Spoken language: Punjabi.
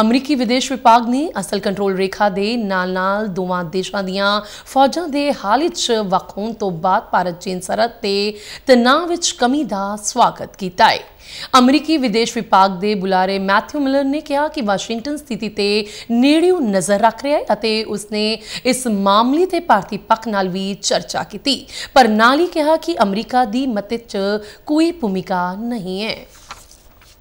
ਅਮਰੀਕੀ ਵਿਦੇਸ਼ ਵਿਭਾਗ ਨੇ ਅਸਲ ਕੰਟਰੋਲ ਰੇਖਾ ਦੇ ਨਾਲ-ਨਾਲ ਦੋਵਾਂ ਦੇਸ਼ਾਂ ਦੀਆਂ ਫੌਜਾਂ ਦੇ ਹਾਲ ਵਿੱਚ ਵਕੂਨ ਤੋਂ ਬਾਅਦ ਭਾਰਤ-ਚੀਨ ਸਰਹੱਦ ਤੇ ਤਣਾਅ ਵਿੱਚ ਕਮੀ ਦਾ ਸਵਾਗਤ ਕੀਤਾ ਹੈ ਅਮਰੀਕੀ ਵਿਦੇਸ਼ ਵਿਭਾਗ ਦੇ ਬੁਲਾਰੇ ਮੈਥਿਊ ਮਿਲਰ ਨੇ ਕਿਹਾ ਕਿ ਵਾਸ਼ਿੰਗਟਨ ਸਥਿਤੀ ਤੇ ਨੇੜਿਓਂ ਨਜ਼ਰ ਰੱਖ ਰਿਹਾ ਹੈ ਅਤੇ ਉਸਨੇ ਇਸ ਮਾਮਲੇ ਤੇ ਭਾਰਤੀ ਪੱਖ ਨਾਲ ਵੀ ਚਰਚਾ ਕੀਤੀ ਪਰ ਨਾਲ ਹੀ ਕਿਹਾ ਕਿ ਅਮਰੀਕਾ ਦੀ ਮਤਿਤ 'ਚ ਕੋਈ ਭੂਮਿਕਾ ਨਹੀਂ ਹੈ